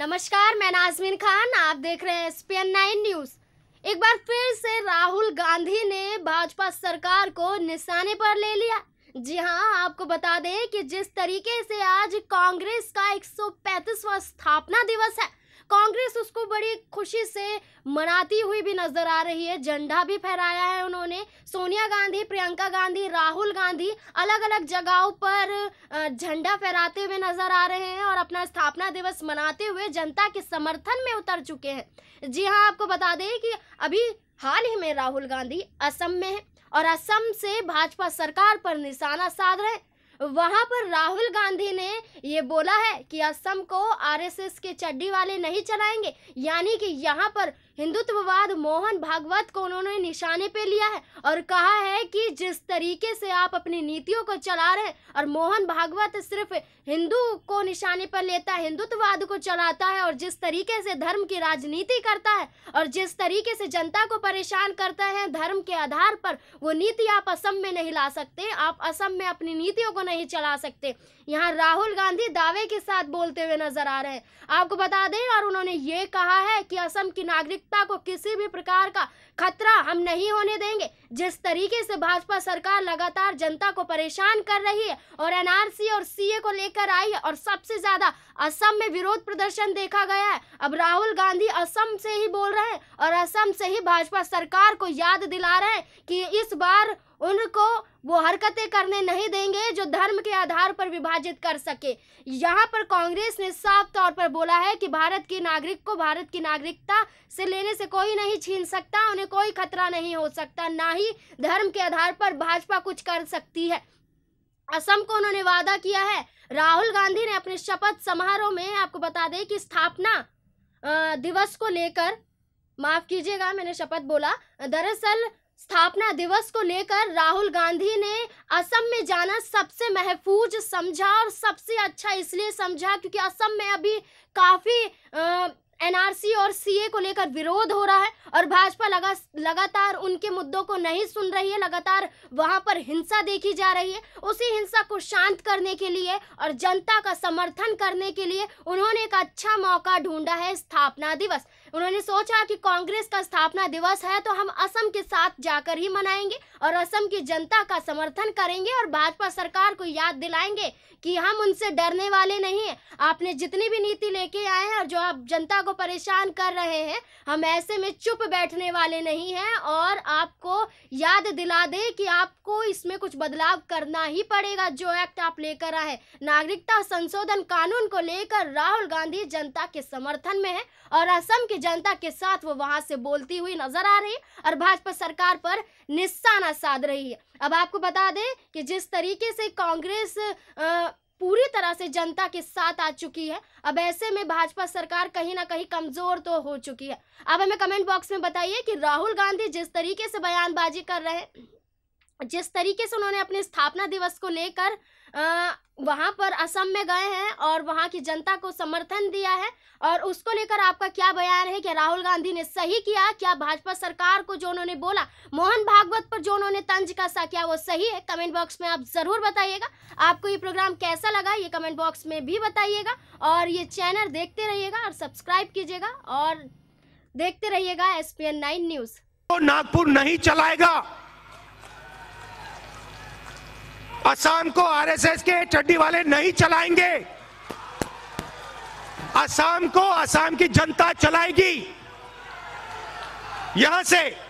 नमस्कार मैं नाजमीन खान आप देख रहे हैं S P N nine news एक बार फिर से राहुल गांधी ने भाजपा सरकार को निशाने पर ले लिया जी हाँ आपको बता दें कि जिस तरीके से आज कांग्रेस का 135वां स्थापना दिवस है कांग्रेस उसको बड़ी खुशी से मनाती हुई भी नजर आ रही है झंडा भी फहराया है उन्होंने सोनिया गांधी प्रियंका गांधी राहुल गांधी अलग अलग जगहों पर झंडा फहराते हुए नजर आ रहे हैं और अपना स्थापना दिवस मनाते हुए जनता के समर्थन में उतर चुके हैं जी हाँ आपको बता दें कि अभी हाल ही में राहुल गांधी असम में है और असम से भाजपा सरकार पर निशाना साध रहे हैं वहां पर राहुल गांधी ने ये बोला है कि असम को आरएसएस के चड्डी वाले नहीं चलाएंगे यानी कि यहां पर हिंदुत्ववाद मोहन भागवत को उन्होंने निशाने पे लिया है और कहा है कि जिस तरीके से आप अपनी नीतियों को चला रहे हैं और मोहन भागवत सिर्फ हिंदू को निशाने पर लेता है हिंदुत्ववाद को चलाता है और जिस तरीके से धर्म की राजनीति करता है और जिस तरीके से जनता को परेशान करता है धर्म के आधार पर वो नीति आप असम में नहीं ला सकते आप असम में अपनी नीतियों को नहीं चला सकते यहाँ राहुल गांधी दावे बोलते हुए नजर आ रहे हैं आपको बता दें और उन्होंने ये कहा है कि असम की नागरिकता को किसी भी प्रकार का खतरा हम नहीं होने देंगे जिस तरीके से भाजपा सरकार लगातार जनता को परेशान कर रही है और एनआरसी और सीए को लेकर आई है और सबसे ज्यादा असम में विरोध प्रदर्शन देखा गया है अब राहुल गांधी असम से ही बोल रहे हैं और असम से ही भाजपा सरकार को याद दिला रहे हैं कि इस बार उनको वो हरकतें करने नहीं देंगे जो धर्म के आधार पर विभाजित कर सके यहाँ पर कांग्रेस ने साफ तौर पर बोला है कि भारत के नागरिक को भारत की नागरिकता से लेने से कोई नहीं छीन सकता उन्हें कोई खतरा नहीं हो सकता ना ही धर्म के आधार पर भाजपा कुछ कर सकती है असम को उन्होंने वादा किया है राहुल गांधी ने अपने शपथ समारोह में आपको बता दें कि स्थापना दिवस को लेकर माफ कीजिएगा मैंने शपथ बोला दरअसल स्थापना दिवस को लेकर राहुल गांधी ने असम में जाना सबसे महफूज समझा और सबसे अच्छा इसलिए समझा क्योंकि असम में अभी काफ़ी एनआरसी और सीए को लेकर विरोध हो रहा है और भाजपा लगा लगातार उनके मुद्दों को नहीं सुन रही है लगातार वहां पर हिंसा देखी जा रही है उसी हिंसा को शांत करने के लिए और जनता का समर्थन करने के लिए उन्होंने एक अच्छा मौका ढूंढा है स्थापना दिवस उन्होंने सोचा कि कांग्रेस का स्थापना दिवस है तो हम असम के साथ जाकर ही मनाएंगे और असम की जनता का समर्थन करेंगे और भाजपा सरकार को याद दिलाएंगे कि हम उनसे डरने वाले नहीं है आपने जितनी भी नीति लेके आए हैं और जो आप जनता को परेशान कर रहे हैं हम ऐसे में चुप बैठने वाले नहीं हैं और आपको याद दिला दे कि आपको इसमें कुछ बदलाव करना ही पड़ेगा जो एक्ट आप लेकर आए नागरिकता संशोधन कानून को लेकर राहुल गांधी जनता के समर्थन में है और असम की जनता के साथ वो वहां से बोलती हुई नजर आ रही और भाजपा सरकार पर निशाना साध रही है अब आपको बता दें कि जिस तरीके से कांग्रेस आ, पूरी तरह से जनता के साथ आ चुकी है अब ऐसे में भाजपा सरकार कहीं ना कहीं कमजोर तो हो चुकी है अब हमें कमेंट बॉक्स में बताइए कि राहुल गांधी जिस तरीके से बयानबाजी कर रहे हैं जिस तरीके से उन्होंने अपने स्थापना दिवस को लेकर वहाँ पर असम में गए हैं और वहाँ की जनता को समर्थन दिया है और उसको लेकर आपका क्या बयान है कि राहुल गांधी ने सही किया क्या भाजपा सरकार को जो उन्होंने बोला मोहन भागवत पर जो उन्होंने तंज कसा क्या वो सही है कमेंट बॉक्स में आप ज़रूर बताइएगा आपको ये प्रोग्राम कैसा लगा ये कमेंट बॉक्स में भी बताइएगा और ये चैनल देखते रहिएगा और सब्सक्राइब कीजिएगा और देखते रहिएगा एस पी न्यूज़ नागपुर नहीं चलाएगा असम को आरएसएस के चड्डी वाले नहीं चलाएंगे असम को असम की जनता चलाएगी यहां से